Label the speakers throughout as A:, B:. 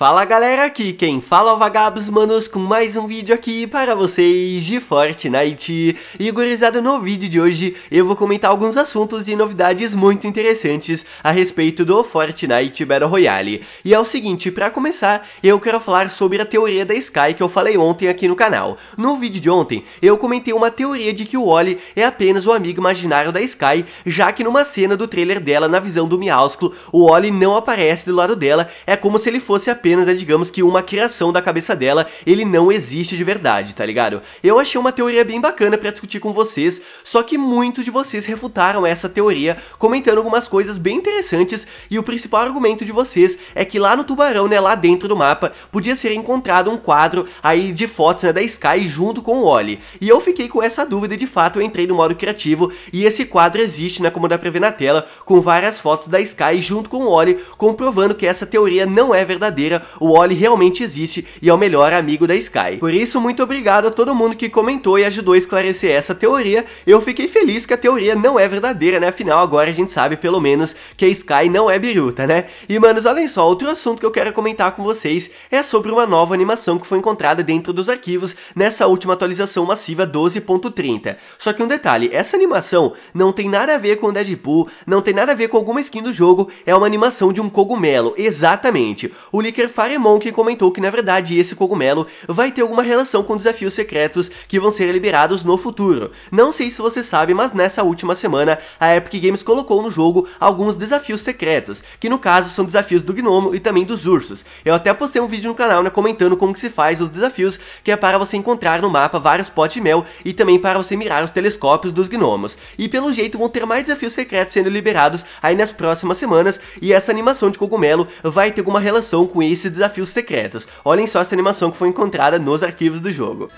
A: Fala galera, aqui quem fala é o Vagabos Manos com mais um vídeo aqui para vocês de Fortnite. E gurizada, no vídeo de hoje eu vou comentar alguns assuntos e novidades muito interessantes a respeito do Fortnite Battle Royale. E é o seguinte, para começar, eu quero falar sobre a teoria da Sky que eu falei ontem aqui no canal. No vídeo de ontem, eu comentei uma teoria de que o Oli é apenas o amigo imaginário da Sky, já que numa cena do trailer dela na visão do Miausclo, o Oli não aparece do lado dela, é como se ele fosse apenas apenas é, digamos que, uma criação da cabeça dela, ele não existe de verdade, tá ligado? Eu achei uma teoria bem bacana para discutir com vocês, só que muitos de vocês refutaram essa teoria, comentando algumas coisas bem interessantes, e o principal argumento de vocês é que lá no Tubarão, né, lá dentro do mapa, podia ser encontrado um quadro aí de fotos, né, da Sky junto com o Oli. E eu fiquei com essa dúvida e de fato eu entrei no modo criativo e esse quadro existe, né, como dá pra ver na tela, com várias fotos da Sky junto com o Oli, comprovando que essa teoria não é verdadeira, o Oli realmente existe e é o melhor amigo da Sky. Por isso, muito obrigado a todo mundo que comentou e ajudou a esclarecer essa teoria. Eu fiquei feliz que a teoria não é verdadeira, né? Afinal, agora a gente sabe pelo menos que a Sky não é biruta, né? E manos, olhem só, outro assunto que eu quero comentar com vocês é sobre uma nova animação que foi encontrada dentro dos arquivos nessa última atualização massiva 12.30. Só que um detalhe, essa animação não tem nada a ver com Deadpool, não tem nada a ver com alguma skin do jogo, é uma animação de um cogumelo, exatamente. O Licker Faremon que comentou que na verdade esse cogumelo vai ter alguma relação com desafios secretos que vão ser liberados no futuro. Não sei se você sabe, mas nessa última semana a Epic Games colocou no jogo alguns desafios secretos, que no caso são desafios do gnomo e também dos ursos. Eu até postei um vídeo no canal né, comentando como que se faz os desafios, que é para você encontrar no mapa vários potes de mel e também para você mirar os telescópios dos gnomos. E pelo jeito vão ter mais desafios secretos sendo liberados aí nas próximas semanas e essa animação de cogumelo vai ter alguma relação com esse desafio desafios secretos. Olhem só essa animação que foi encontrada nos arquivos do jogo.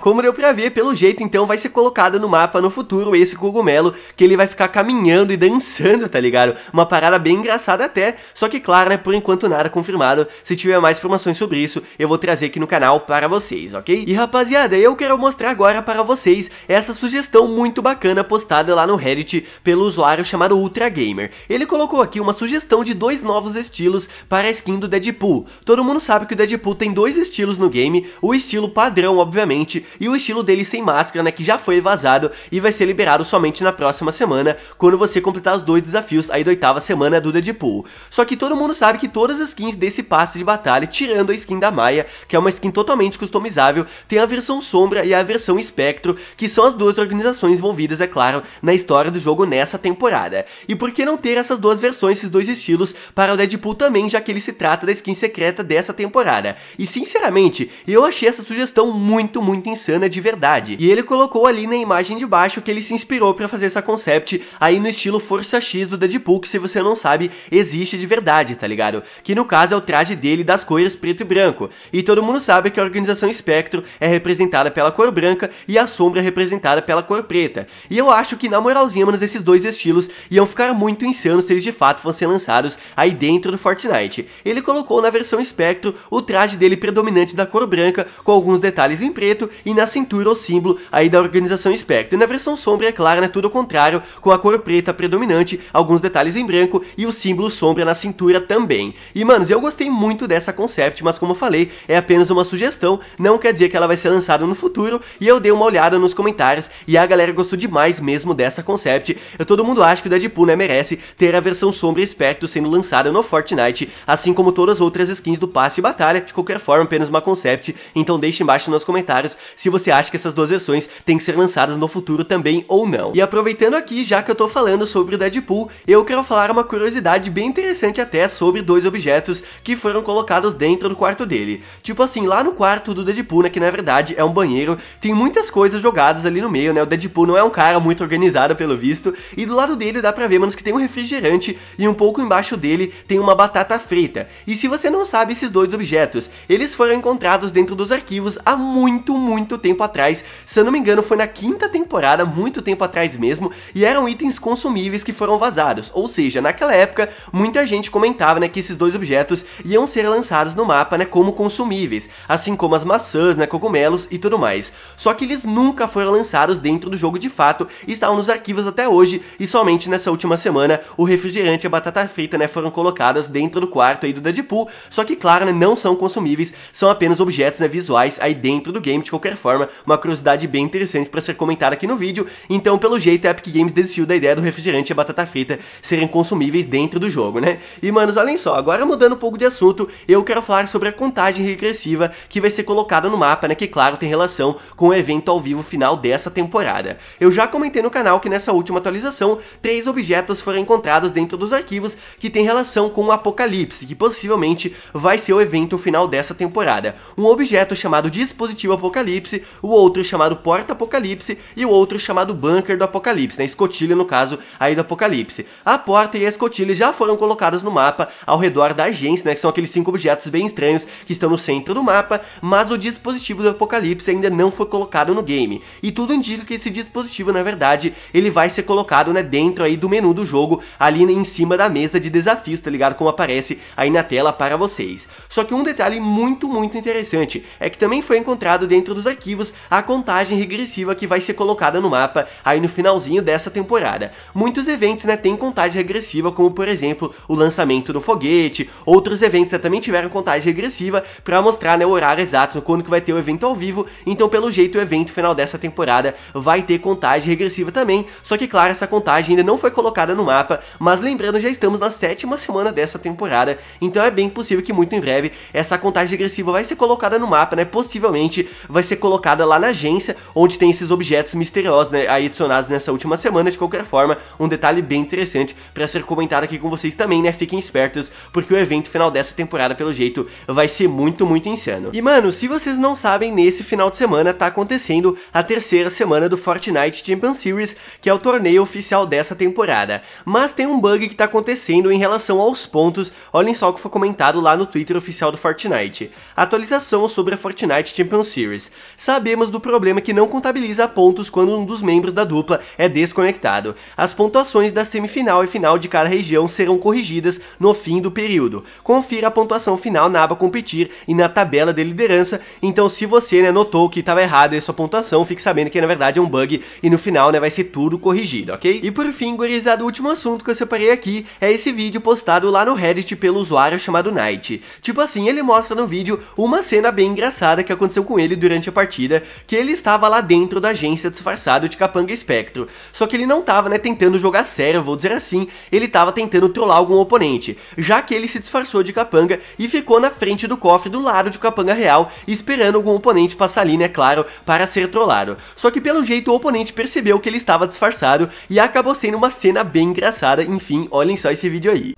A: Como deu pra ver, pelo jeito, então, vai ser colocada no mapa no futuro esse cogumelo, que ele vai ficar caminhando e dançando, tá ligado? Uma parada bem engraçada até, só que claro, né, por enquanto nada confirmado, se tiver mais informações sobre isso, eu vou trazer aqui no canal para vocês, ok? E rapaziada, eu quero mostrar agora para vocês essa sugestão muito bacana postada lá no Reddit pelo usuário chamado Ultra Gamer. Ele colocou aqui uma sugestão de dois novos estilos para a skin do Deadpool. Todo mundo sabe que o Deadpool tem dois estilos no game, o estilo padrão, obviamente, e o estilo dele sem máscara, né, que já foi vazado e vai ser liberado somente na próxima semana, quando você completar os dois desafios aí da oitava semana do Deadpool. Só que todo mundo sabe que todas as skins desse passe de batalha, tirando a skin da Maia, que é uma skin totalmente customizável, tem a versão Sombra e a versão Espectro, que são as duas organizações envolvidas, é claro, na história do jogo nessa temporada. E por que não ter essas duas versões, esses dois estilos, para o Deadpool também, já que ele se trata da skin secreta dessa temporada? E sinceramente, eu achei essa sugestão muito, muito insana de verdade. E ele colocou ali na imagem de baixo que ele se inspirou para fazer essa concept aí no estilo Força X do Deadpool, que se você não sabe, existe de verdade, tá ligado? Que no caso é o traje dele das cores preto e branco. E todo mundo sabe que a organização Spectro é representada pela cor branca e a sombra é representada pela cor preta. E eu acho que na moralzinha, mano, esses dois estilos iam ficar muito insanos se eles de fato fossem lançados aí dentro do Fortnite. Ele colocou na versão Spectro o traje dele predominante da cor branca, com alguns detalhes em preto e na cintura o símbolo aí da organização Spectre. E na versão sombra, é claro, né, tudo ao contrário, com a cor preta predominante, alguns detalhes em branco e o símbolo sombra na cintura também. E, manos, eu gostei muito dessa concept, mas como eu falei, é apenas uma sugestão, não quer dizer que ela vai ser lançada no futuro, e eu dei uma olhada nos comentários e a galera gostou demais mesmo dessa concept. Eu, todo mundo acha que o Deadpool, né, merece ter a versão sombra e espectro sendo lançada no Fortnite, assim como todas as outras skins do passe de batalha, de qualquer forma, apenas uma concept, então deixe embaixo nos comentários se você acha que essas duas versões têm que ser lançadas no futuro também ou não. E aproveitando aqui, já que eu tô falando sobre o Deadpool, eu quero falar uma curiosidade bem interessante até sobre dois objetos que foram colocados dentro do quarto dele. Tipo assim, lá no quarto do Deadpool, né, que na verdade é um banheiro, tem muitas coisas jogadas ali no meio, né, o Deadpool não é um cara muito organizado pelo visto, e do lado dele dá pra ver, manos, que tem um refrigerante e um pouco embaixo dele tem uma batata frita. E se você não sabe esses dois objetos, eles foram encontrados dentro dos arquivos há muito, muito muito tempo atrás, se eu não me engano foi na quinta temporada, muito tempo atrás mesmo, e eram itens consumíveis que foram vazados, ou seja, naquela época muita gente comentava né, que esses dois objetos iam ser lançados no mapa né, como consumíveis, assim como as maçãs, né, cogumelos e tudo mais. Só que eles nunca foram lançados dentro do jogo de fato, estavam nos arquivos até hoje, e somente nessa última semana o refrigerante e a batata frita né, foram colocadas dentro do quarto aí do Deadpool, só que claro, né, não são consumíveis, são apenas objetos né, visuais aí dentro do game, de qualquer forma, uma curiosidade bem interessante para ser comentada aqui no vídeo. Então, pelo jeito, a Epic Games desistiu da ideia do refrigerante e a batata frita serem consumíveis dentro do jogo, né? E, manos, olhem só, agora mudando um pouco de assunto, eu quero falar sobre a contagem regressiva que vai ser colocada no mapa, né? Que, claro, tem relação com o evento ao vivo final dessa temporada. Eu já comentei no canal que nessa última atualização, três objetos foram encontrados dentro dos arquivos que tem relação com o Apocalipse, que possivelmente vai ser o evento final dessa temporada. Um objeto chamado Dispositivo Apocalipse Apocalipse, o outro chamado Porta Apocalipse e o outro chamado Bunker do Apocalipse, né? Escotilha, no caso, aí do Apocalipse. A porta e a escotilha já foram colocadas no mapa ao redor da agência, né? Que são aqueles cinco objetos bem estranhos que estão no centro do mapa, mas o dispositivo do Apocalipse ainda não foi colocado no game. E tudo indica que esse dispositivo, na verdade, ele vai ser colocado, né, dentro aí do menu do jogo, ali em cima da mesa de desafios, tá ligado? Como aparece aí na tela para vocês. Só que um detalhe muito, muito interessante é que também foi encontrado dentro dos arquivos arquivos a contagem regressiva que vai ser colocada no mapa aí no finalzinho dessa temporada. Muitos eventos né, têm contagem regressiva, como por exemplo o lançamento do foguete, outros eventos né, também tiveram contagem regressiva para mostrar né, o horário exato quando que vai ter o evento ao vivo, então pelo jeito o evento final dessa temporada vai ter contagem regressiva também, só que claro, essa contagem ainda não foi colocada no mapa, mas lembrando, já estamos na sétima semana dessa temporada, então é bem possível que muito em breve essa contagem regressiva vai ser colocada no mapa, né, possivelmente vai ser colocada lá na agência, onde tem esses objetos misteriosos né, aí adicionados nessa última semana. De qualquer forma, um detalhe bem interessante para ser comentado aqui com vocês também, né? Fiquem espertos, porque o evento final dessa temporada, pelo jeito, vai ser muito, muito insano. E, mano, se vocês não sabem, nesse final de semana tá acontecendo a terceira semana do Fortnite Champion Series, que é o torneio oficial dessa temporada. Mas tem um bug que tá acontecendo em relação aos pontos, olhem só o que foi comentado lá no Twitter oficial do Fortnite. Atualização sobre a Fortnite Champion Series sabemos do problema que não contabiliza pontos quando um dos membros da dupla é desconectado. As pontuações da semifinal e final de cada região serão corrigidas no fim do período. Confira a pontuação final na aba competir e na tabela de liderança, então se você né, notou que estava errado essa pontuação, fique sabendo que na verdade é um bug e no final né, vai ser tudo corrigido, ok? E por fim, gurizada, o último assunto que eu separei aqui é esse vídeo postado lá no Reddit pelo usuário chamado Knight. Tipo assim, ele mostra no vídeo uma cena bem engraçada que aconteceu com ele durante a partida que ele estava lá dentro da agência disfarçado de Capanga Espectro. Só que ele não estava né, tentando jogar sério, vou dizer assim, ele estava tentando trollar algum oponente, já que ele se disfarçou de Capanga e ficou na frente do cofre do lado de Capanga Real, esperando algum oponente passar ali, né, claro, para ser trollado. Só que pelo jeito o oponente percebeu que ele estava disfarçado e acabou sendo uma cena bem engraçada, enfim, olhem só esse vídeo aí.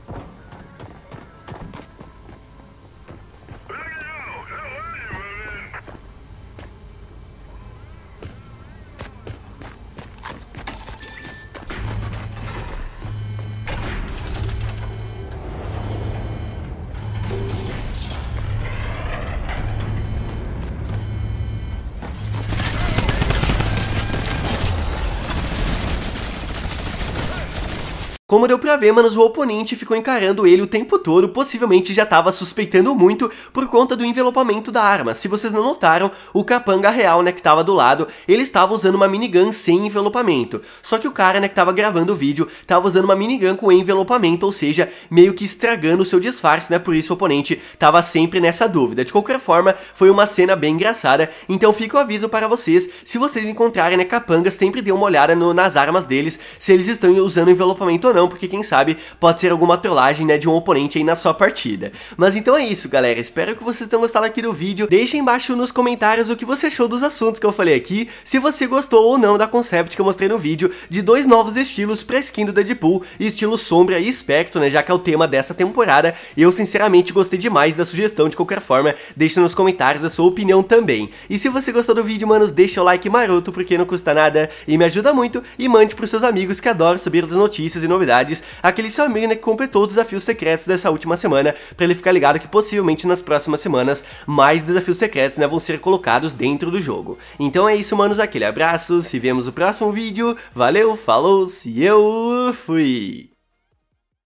A: Como deu pra ver, manos, o oponente ficou encarando ele o tempo todo, possivelmente já tava suspeitando muito por conta do envelopamento da arma. Se vocês não notaram, o capanga real, né, que tava do lado, ele estava usando uma minigun sem envelopamento. Só que o cara, né, que tava gravando o vídeo, tava usando uma minigun com envelopamento, ou seja, meio que estragando o seu disfarce, né, por isso o oponente tava sempre nessa dúvida. De qualquer forma, foi uma cena bem engraçada, então fica o aviso para vocês, se vocês encontrarem, né, capangas, sempre dê uma olhada no, nas armas deles, se eles estão usando envelopamento ou não não, porque quem sabe pode ser alguma trollagem, né, de um oponente aí na sua partida. Mas então é isso, galera, espero que vocês tenham gostado aqui do vídeo, deixem embaixo nos comentários o que você achou dos assuntos que eu falei aqui, se você gostou ou não da concept que eu mostrei no vídeo de dois novos estilos pra skin do Deadpool, estilo sombra e espectro, né, já que é o tema dessa temporada, eu sinceramente gostei demais da sugestão, de qualquer forma, deixa nos comentários a sua opinião também. E se você gostou do vídeo, manos, deixa o like maroto, porque não custa nada e me ajuda muito, e mande pros seus amigos que adoram saber das notícias e novidades novidades, aquele seu amigo né, que completou os desafios secretos dessa última semana, para ele ficar ligado que possivelmente nas próximas semanas mais desafios secretos né, vão ser colocados dentro do jogo. Então é isso, manos, aquele abraço, se vemos no próximo vídeo, valeu, falou, se eu fui!